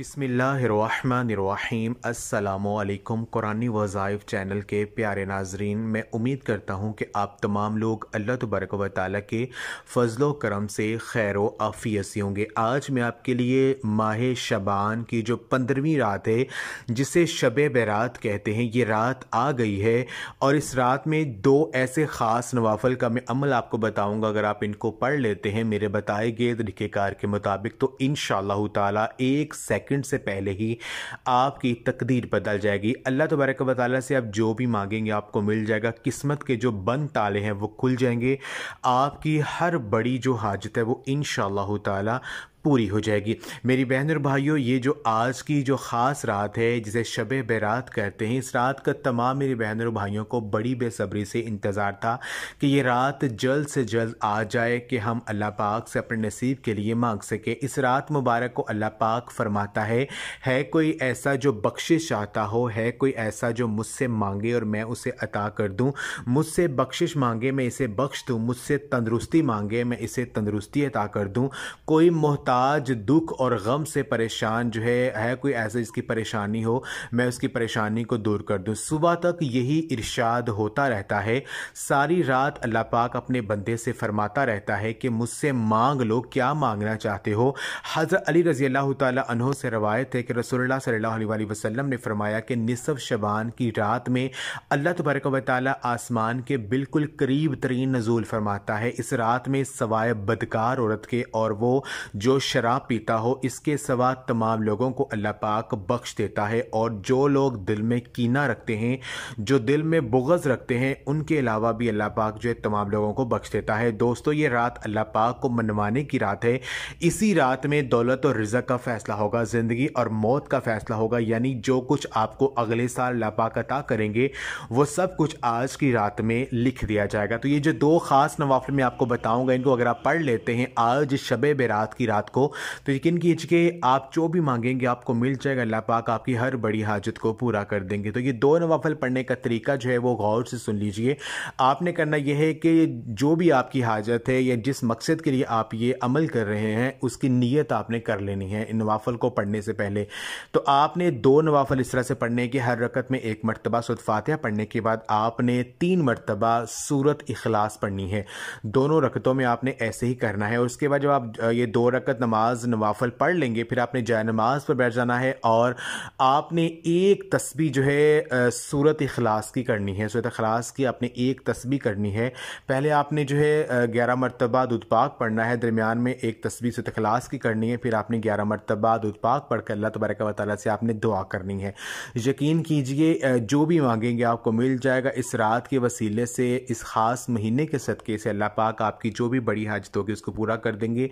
बिसमीम् अल्लाम कुरानी वज़ाइफ चैनल के प्यारे नाजरीन मैं उम्मीद करता हूँ कि आप तमाम लोग अल्लाह तबरक व के फ़लो करम से खैर आफ़ियत होंगे आज मैं आपके लिए माह शबान की जो पंद्रहवीं रात है जिसे शब बरात कहते हैं ये रात आ गई है और इस रात में दो ऐसे ख़ास नवाफल का मैं अमल आपको बताऊँगा अगर आप इनको पढ़ लेते हैं मेरे बताए गए तरीक़ेकार के मुताबिक तो इन ताला एक सेकंड से पहले ही आपकी तकदीर बदल जाएगी अल्लाह तबारक वाली से आप जो भी मांगेंगे आपको मिल जाएगा किस्मत के जो बंद ताले हैं वो खुल जाएंगे आपकी हर बड़ी जो हाजत है वो इन शाह पूरी हो जाएगी मेरी बहन और भाइयों ये जो आज की जो ख़ास रात है जिसे शब बरात कहते हैं इस रात का तमाम मेरी बहन और भाइयों को बड़ी बेसब्री से इंतज़ार था कि ये रात जल्द से जल्द आ जाए कि हम अल्लाह पाक से अपने नसीब के लिए मांग सकें इस रात मुबारक को अल्लाह पाक फरमाता है है कोई ऐसा जो बख्शिश चाहता हो है कोई ऐसा जो मुझसे मांगे और मैं उसे अता कर दूँ मुझसे बख्शिश मांगे मैं इसे बख्श दूँ मुझसे तंदरुस्ती मांगे मैं इसे तंदरुस्ती अता कर दूँ कोई मोहता मोहताज दुख और गम से परेशान जो है है कोई ऐसे जिसकी परेशानी हो मैं उसकी परेशानी को दूर कर दूँ सुबह तक यही इरशाद होता रहता है सारी रात अल्लाह पाक अपने बंदे से फरमाता रहता है कि मुझसे मांग लो क्या मांगना चाहते हो हज़रत अली रज़ी अल्लाह तहों से रवायत है कि रसोल सल्ला वसलम ने फरमाया कि निसब शबान की रात में अल्लाह तबरक व ताली आसमान के बिल्कुल करीब तरीन नजूल फरमाता है इस रात में सवाए बदकार औरत के और वो जो शराब पीता हो इसके सवा तमाम लोगों को अल्लाह पाक बख्श देता है और जो लोग दिल में कीना रखते हैं जो दिल में बुगज़ रखते हैं उनके अलावा भी अल्लाह पाक जो है तमाम लोगों को बख्श देता है दोस्तों ये रात अल्लाह पाक को मनवाने की रात है इसी रात में दौलत और रिजक का फ़ैसला होगा ज़िंदगी और मौत का फ़ैसला होगा यानी जो कुछ आपको अगले साल पाक अता करेंगे वो सब कुछ आज की रात में लिख दिया जाएगा तो ये जो दो ख़ास नवाफल मैं आपको बताऊँगा इनको अगर आप पढ़ लेते हैं आज शब बरात की रात को तो यकीन कीजिए आप जो भी मांगेंगे आपको मिल जाएगा अल्लाह पाक आपकी हर बड़ी हाजत को पूरा कर देंगे तो ये दो नवाफल पढ़ने का तरीका जो है वो गौर से सुन लीजिए आपने करना यह है कि जो भी आपकी हाजत है या जिस मकसद के लिए आप ये अमल कर रहे हैं उसकी नीयत आपने कर लेनी है इन नवाफल को पढ़ने से पहले तो आपने दो नवाफल इस तरह से पढ़ने की हर रकत में एक मरतबा सुरत पढ़ने के बाद आपने तीन मरतबा सूरत इखलास पढ़नी है दोनों रकतों में आपने ऐसे ही करना है और उसके बाद जब आप ये दो रकत नमाज नवाफल पढ़ लेंगे फिर आपने जाय नमाज पर बैठ जाना है और आपने एक तस्बी जो है सूरत अखलास की करनी है सूरत अखलास की आपने एक तस्बी करनी है पहले आपने जो है ग्यारह मरतबा पाक पढ़ना है दरमियान में एक तस्वीर सूरत अखलास की करनी है फिर आपने ग्यारह मरतबा पढ़ कर अल्लाह तबारक वाली से आपने दुआ करनी है यकीन कीजिए जो भी मांगेंगे आपको मिल जाएगा इस रात के वसीले से इस ख़ास महीने के सदक़े से अल्लाह पाक आपकी जो भी बड़ी हाजत होगी उसको पूरा कर देंगे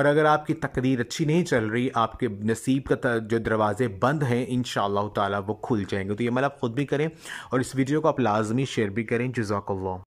और अगर आप आपकी तकदीर अच्छी नहीं चल रही आपके नसीब का जो दरवाज़े बंद हैं इन ताला वो खुल जाएंगे तो ये मतलब आप ख़ुद भी करें और इस वीडियो को आप लाजमी शेयर भी करें जजाकल्ला